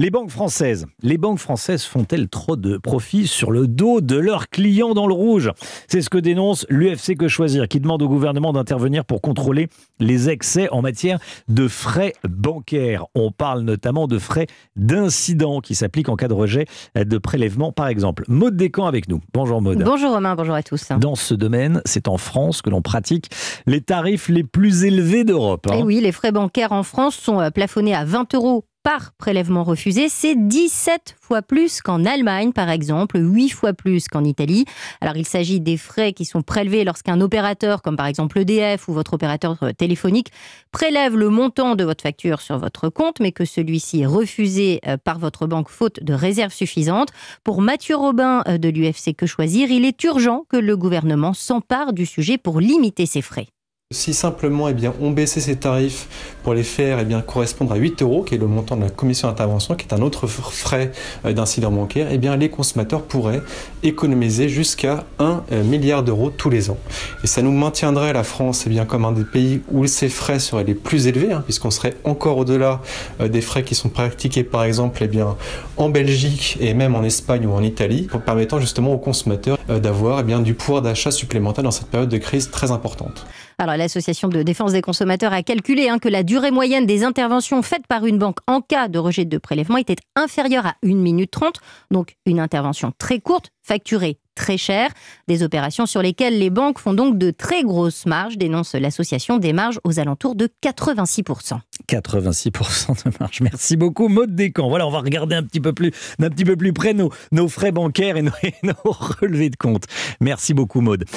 Les banques françaises, les banques françaises font-elles trop de profits sur le dos de leurs clients dans le rouge C'est ce que dénonce l'UFC Que Choisir, qui demande au gouvernement d'intervenir pour contrôler les excès en matière de frais bancaires. On parle notamment de frais d'incident qui s'appliquent en cas de rejet de prélèvement, par exemple. Maud Descamps avec nous. Bonjour Maud. Bonjour Romain, bonjour à tous. Dans ce domaine, c'est en France que l'on pratique les tarifs les plus élevés d'Europe. Hein. Eh oui, les frais bancaires en France sont euh, plafonnés à 20 euros par prélèvement refusé, c'est 17 fois plus qu'en Allemagne, par exemple, 8 fois plus qu'en Italie. Alors il s'agit des frais qui sont prélevés lorsqu'un opérateur, comme par exemple EDF ou votre opérateur euh, téléphonique, prélève le montant de votre facture sur votre compte, mais que celui-ci est refusé euh, par votre banque faute de réserve suffisante. Pour Mathieu Robin euh, de l'UFC Que Choisir, il est urgent que le gouvernement s'empare du sujet pour limiter ces frais. Si simplement eh bien, on baissait ces tarifs pour les faire eh bien, correspondre à 8 euros, qui est le montant de la commission d'intervention, qui est un autre frais euh, d'incident bancaire, eh bien, les consommateurs pourraient économiser jusqu'à 1 euh, milliard d'euros tous les ans. Et ça nous maintiendrait la France eh bien, comme un des pays où ces frais seraient les plus élevés, hein, puisqu'on serait encore au-delà euh, des frais qui sont pratiqués par exemple eh bien, en Belgique et même en Espagne ou en Italie, permettant justement aux consommateurs d'avoir eh bien, du pouvoir d'achat supplémentaire dans cette période de crise très importante. Alors l'association de défense des consommateurs a calculé hein, que la durée moyenne des interventions faites par une banque en cas de rejet de prélèvement était inférieure à 1 minute 30, donc une intervention très courte, facturée très chère. des opérations sur lesquelles les banques font donc de très grosses marges, dénonce l'association des marges aux alentours de 86%. 86% de marge. Merci beaucoup, Maude Descamps. Voilà, on va regarder un petit peu plus, d'un petit peu plus près nos, nos frais bancaires et nos, relevés de compte. Merci beaucoup, mode.